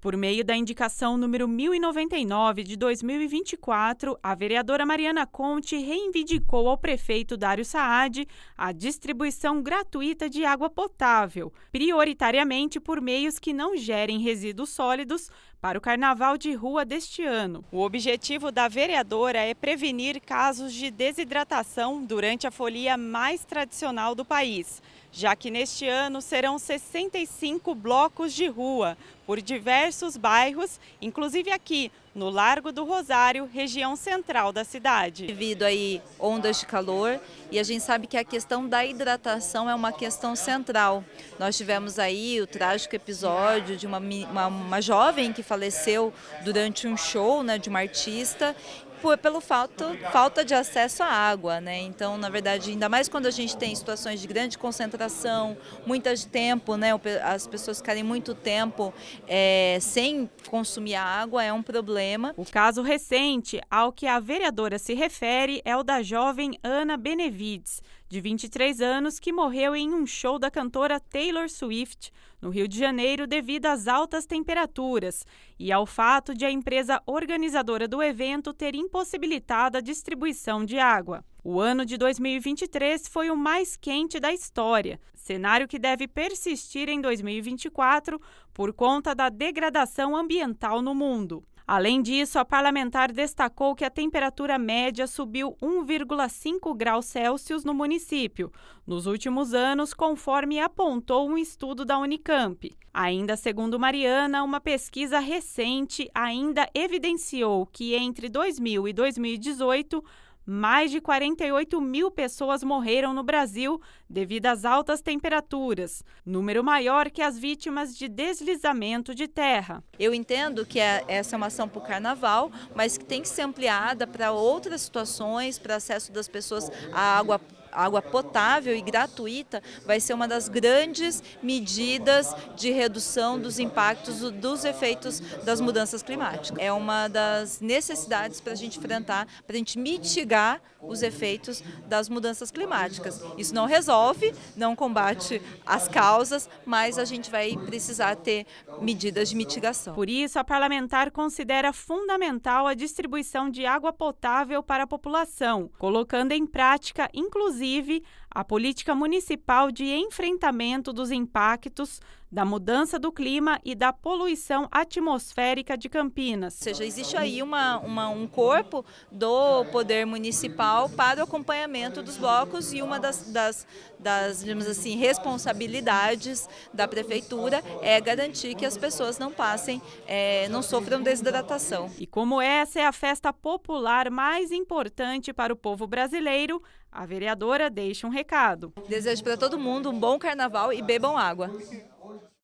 Por meio da indicação número 1099 de 2024, a vereadora Mariana Conte reivindicou ao prefeito Dário Saad a distribuição gratuita de água potável, prioritariamente por meios que não gerem resíduos sólidos, para o carnaval de rua deste ano. O objetivo da vereadora é prevenir casos de desidratação durante a folia mais tradicional do país, já que neste ano serão 65 blocos de rua por diversos bairros, inclusive aqui no Largo do Rosário, região central da cidade. Devido aí ondas de calor e a gente sabe que a questão da hidratação é uma questão central. Nós tivemos aí o trágico episódio de uma, uma, uma jovem que faleceu durante um show né, de uma artista por, pelo fato, falta de acesso à água, né? Então, na verdade, ainda mais quando a gente tem situações de grande concentração, muito tempo, né? As pessoas ficarem muito tempo é, sem consumir a água é um problema. O caso recente ao que a vereadora se refere é o da jovem Ana Benevides de 23 anos, que morreu em um show da cantora Taylor Swift no Rio de Janeiro devido às altas temperaturas e ao fato de a empresa organizadora do evento ter impossibilitado a distribuição de água. O ano de 2023 foi o mais quente da história, cenário que deve persistir em 2024 por conta da degradação ambiental no mundo. Além disso, a parlamentar destacou que a temperatura média subiu 1,5 graus Celsius no município nos últimos anos, conforme apontou um estudo da Unicamp. Ainda segundo Mariana, uma pesquisa recente ainda evidenciou que entre 2000 e 2018 mais de 48 mil pessoas morreram no Brasil devido às altas temperaturas, número maior que as vítimas de deslizamento de terra. Eu entendo que é, essa é uma ação para o carnaval, mas que tem que ser ampliada para outras situações, para acesso das pessoas à água água potável e gratuita vai ser uma das grandes medidas de redução dos impactos dos efeitos das mudanças climáticas. É uma das necessidades para a gente enfrentar, para a gente mitigar os efeitos das mudanças climáticas. Isso não resolve, não combate as causas, mas a gente vai precisar ter medidas de mitigação. Por isso, a parlamentar considera fundamental a distribuição de água potável para a população, colocando em prática, inclusive, inclusive a política municipal de enfrentamento dos impactos da mudança do clima e da poluição atmosférica de Campinas. Ou seja, existe aí uma, uma, um corpo do poder municipal para o acompanhamento dos blocos e uma das, das, das digamos assim, responsabilidades da prefeitura é garantir que as pessoas não passem, é, não sofram desidratação. E como essa é a festa popular mais importante para o povo brasileiro, a vereadora deixa um recado. Desejo para todo mundo um bom carnaval e bebam água.